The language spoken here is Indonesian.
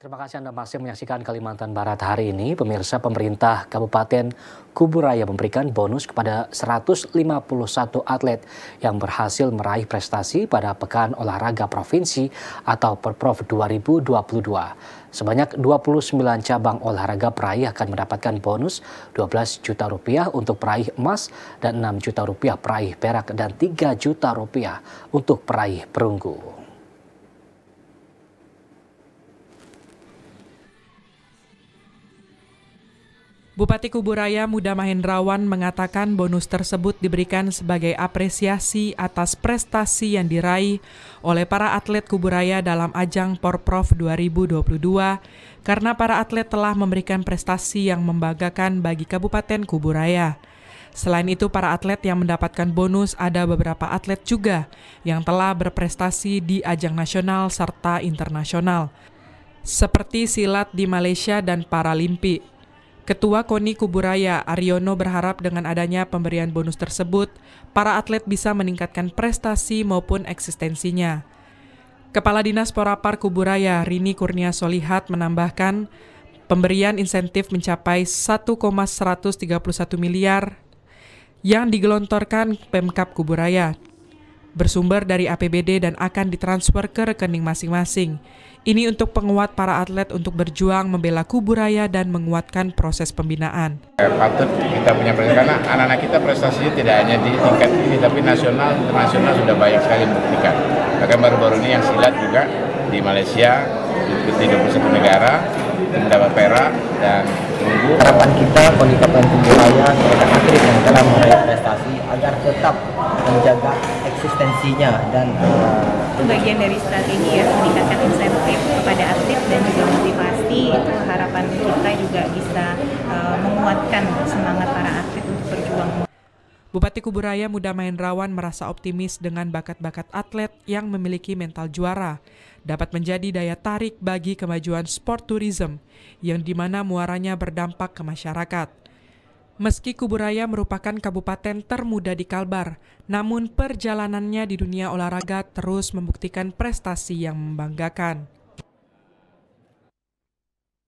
Terima kasih Anda masih menyaksikan Kalimantan Barat hari ini. Pemirsa pemerintah Kabupaten Kuburaya memberikan bonus kepada 151 atlet yang berhasil meraih prestasi pada Pekan Olahraga Provinsi atau Perprov 2022. Sebanyak 29 cabang olahraga peraih akan mendapatkan bonus 12 juta rupiah untuk peraih emas dan 6 juta rupiah peraih perak dan 3 juta rupiah untuk peraih perunggu. Bupati Kuburaya Muda Mahendrawan mengatakan bonus tersebut diberikan sebagai apresiasi atas prestasi yang diraih oleh para atlet Kuburaya dalam ajang Porprov 2022 karena para atlet telah memberikan prestasi yang membanggakan bagi Kabupaten Kuburaya. Selain itu, para atlet yang mendapatkan bonus ada beberapa atlet juga yang telah berprestasi di ajang nasional serta internasional, seperti silat di Malaysia dan Paralimpik. Ketua KONI Kuburaya Aryono berharap dengan adanya pemberian bonus tersebut, para atlet bisa meningkatkan prestasi maupun eksistensinya. Kepala Dinas Porapar Kuburaya Rini Kurnia Solihat menambahkan, pemberian insentif mencapai 1,131 miliar yang digelontorkan Pemkap Kuburaya bersumber dari APBD dan akan ditransfer ke rekening masing-masing. Ini untuk penguat para atlet untuk berjuang membela kuburaya dan menguatkan proses pembinaan. Eh, patut kita punya prestasi karena anak-anak kita prestasinya tidak hanya di tingkat ini tapi nasional, internasional sudah banyak sekali membuktikan. Bahkan baru-baru ini yang silat juga di Malaysia di 21 negara mendapat perak dan tunggu harapan kita peningkatan budaya serta atlet yang telah meraih prestasi agar tetap menjaga eksistensinya dan uh, eh, itu bagian dari strategi ya meningkatkan insentif kepada atlet dan juga motivasi itu harapan kita juga bisa uh, menguatkan semangat para atlet untuk berjuang. Bupati Kuburaya Muda Maendrawan merasa optimis dengan bakat-bakat atlet yang memiliki mental juara dapat menjadi daya tarik bagi kemajuan sport tourism yang dimana muaranya berdampak ke masyarakat. Meski Kuburaya merupakan kabupaten termuda di Kalbar, namun perjalanannya di dunia olahraga terus membuktikan prestasi yang membanggakan.